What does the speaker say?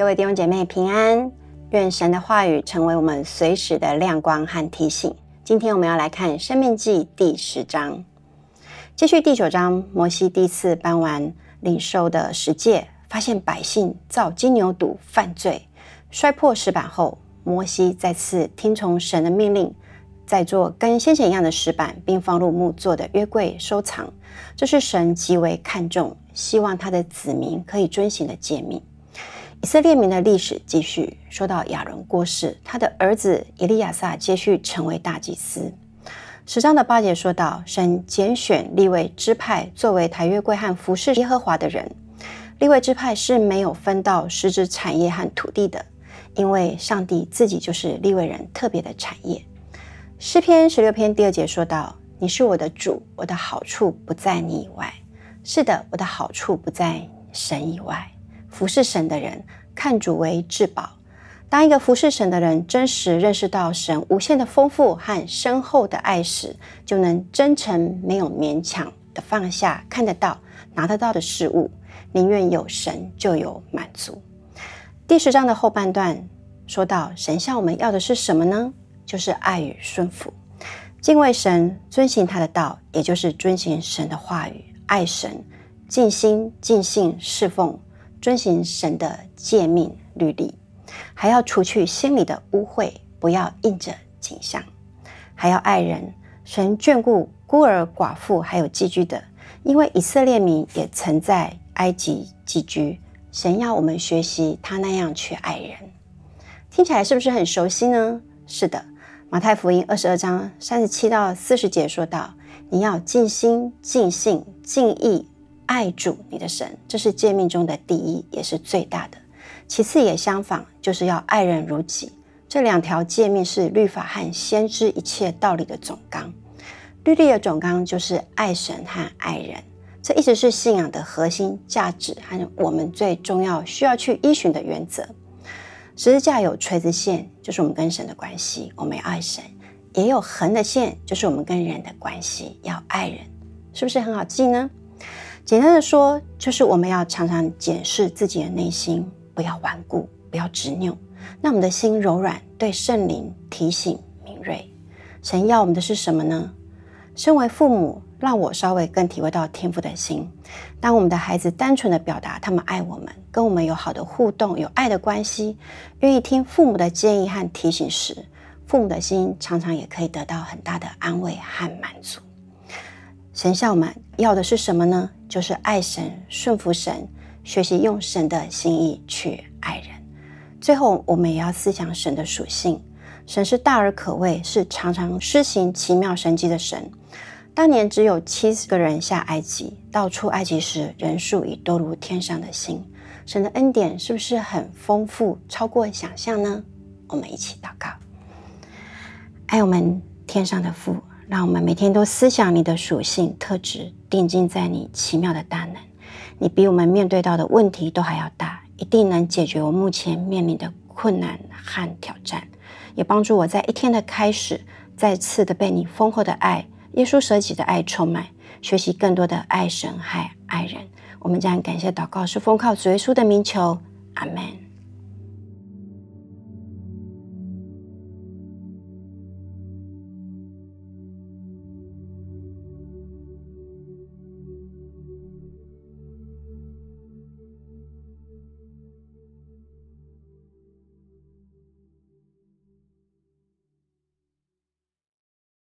各位弟兄姐妹平安，愿神的话语成为我们随时的亮光和提醒。今天我们要来看《生命记》第十章，继续第九章。摩西第一次搬完领受的十诫，发现百姓造金牛犊犯罪，摔破石板后，摩西再次听从神的命令，再做跟先前一样的石板，并放入木做的约柜收藏。这是神极为看重，希望他的子民可以遵行的诫命。以色列民的历史继续说到亚伦过世，他的儿子伊利亚撒接续成为大祭司。十章的八节说到，神拣选立位支派作为台月柜和服侍耶和华的人。立位支派是没有分到实质产业和土地的，因为上帝自己就是立位人特别的产业。诗篇十六篇第二节说到：“你是我的主，我的好处不在你以外。”是的，我的好处不在神以外。服侍神的人看主为至宝。当一个服侍神的人真实认识到神无限的丰富和深厚的爱时，就能真诚、没有勉强的放下看得到、拿得到的事物，宁愿有神就有满足。第十章的后半段说到，神向我们要的是什么呢？就是爱与顺服，敬畏神，遵行他的道，也就是遵行神的话语，爱神，尽心尽性侍奉。遵行神的诫命律例，还要除去心里的污秽，不要印着景象，还要爱人。神眷顾孤儿寡妇，还有寄居的，因为以色列民也曾在埃及寄居。神要我们学习他那样去爱人，听起来是不是很熟悉呢？是的，马太福音二十二章三十七到四十节说到：你要尽心、尽性、尽意。爱主你的神，这是诫命中的第一，也是最大的。其次也相仿，就是要爱人如己。这两条诫命是律法和先知一切道理的总纲。律例的总纲就是爱神和爱人，这一直是信仰的核心价值和我们最重要需要去依循的原则。十字架有垂直线，就是我们跟神的关系，我们要爱神；也有横的线，就是我们跟人的关系，要爱人。是不是很好记呢？简单的说，就是我们要常常检视自己的内心，不要顽固，不要执拗。那我们的心柔软，对圣灵提醒敏锐。神要我们的是什么呢？身为父母，让我稍微更体会到天父的心。当我们的孩子单纯的表达他们爱我们，跟我们有好的互动，有爱的关系，愿意听父母的建议和提醒时，父母的心常常也可以得到很大的安慰和满足。神像我们要的是什么呢？就是爱神、顺服神、学习用神的心意去爱人。最后，我们也要思想神的属性。神是大而可畏，是常常施行奇妙神迹的神。当年只有七十个人下埃及，到出埃及时人数已多如天上的心。神的恩典是不是很丰富，超过想象呢？我们一起祷告，爱我们天上的父。让我们每天都思想你的属性特质，定睛在你奇妙的大能。你比我们面对到的问题都还要大，一定能解决我目前面临的困难和挑战，也帮助我在一天的开始再次的被你丰厚的爱、耶稣舍己的爱充满，学习更多的爱神、和爱人。我们将感谢祷告，是奉靠主耶稣的名求，阿门。